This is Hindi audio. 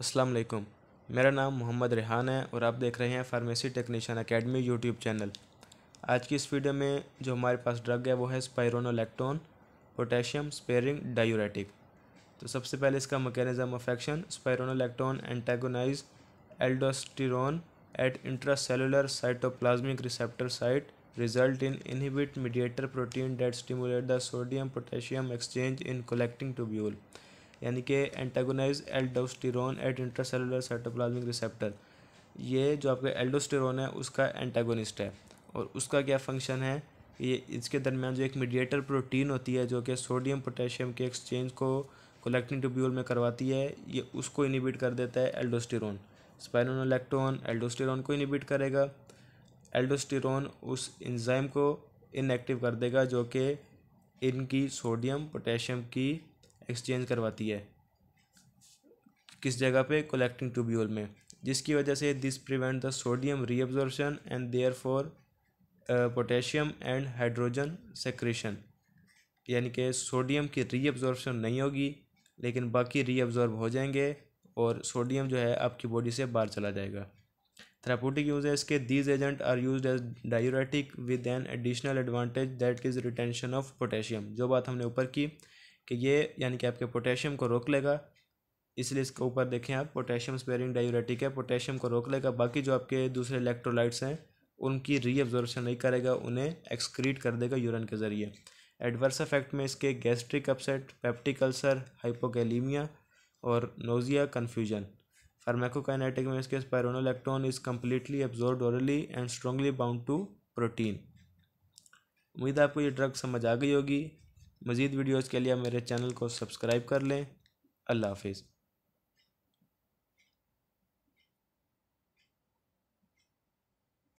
अस्सलाम वालेकुम मेरा नाम मोहम्मद रेहान है और आप देख रहे हैं pharmacy technician academy YouTube channel आज की इस वीडियो में जो हमारे पास ड्रग है वो है स्पायरोनोलेक्टोन पोटेशियम स्पेयरिंग डायूरेटिक तो सबसे पहले इसका mechanism of action spironolactone antagonise aldosterone at intracellular cytoplasmic receptor site result in inhibit mediator protein that stimulate the sodium potassium exchange in collecting tubule यानी कि antagonise aldosterone at intracellular cytoplasmic receptor ये जो आपका एल्डोस्टिरोन है उसका एंटागोनिस्ट है और उसका क्या फंक्शन है ये इसके दरमियान जो एक मीडिएटर प्रोटीन होती है जो कि सोडियम पोटेशियम के एक्सचेंज को कोलेक्टिंग ट्यूब्यूल में करवाती है ये उसको इनिबिट कर देता है एल्डोस्टिरोन स्पाइनोलेक्टोन एल्डोस्टिरोन को इनिबिट करेगा एल्डोस्टिरोन उस एंजाइम को इनएक्टिव कर देगा जो कि इनकी सोडियम पोटेशियम की एक्सचेंज करवाती है किस जगह पे कलेक्टिंग ट्यूब्यूल में जिसकी वजह से this prevent the sodium reabsorption and therefore potassium and hydrogen secretion यानी कि सोडियम की रीअब्जॉर्बेशन नहीं होगी लेकिन बाकी रीअब्जॉर्ब हो जाएंगे और सोडियम जो है आपकी बॉडी से बाहर चला जाएगा थेरापूटिक यूज है इसके these agent are use as diuretic with an additional advantage that is retention of potassium जो बात हमने ऊपर की कि ये यानी कि आपके पोटेशियम को रोक लेगा इसलिए इसके ऊपर देखें आप पोटेशियम स्पेयरिंग डायूरेटिक है पोटेशियम को रोक लेगा बाकी जो आपके दूसरे इलेक्ट्रोलाइट्स हैं उनकी रीअब्जॉर्बेशन नहीं करेगा उन्हें एक्सक्रीट कर देगा यूरन के ज़रिए एडवर्स इफेक्ट में इसके gastric upset peptic ulcer hypokalemia और नोजिया कन्फ्यूजन फार्मेकोकाइनेटिक में इसके spironolactone is completely absorb orally and strongly bound to protein उम्मीद है आपको ये ड्रग समझ आ गई होगी मज़ीद वीडियोज़ के लिए मेरे चैनल को सब्सक्राइब कर लें अल्लाह हाफिज़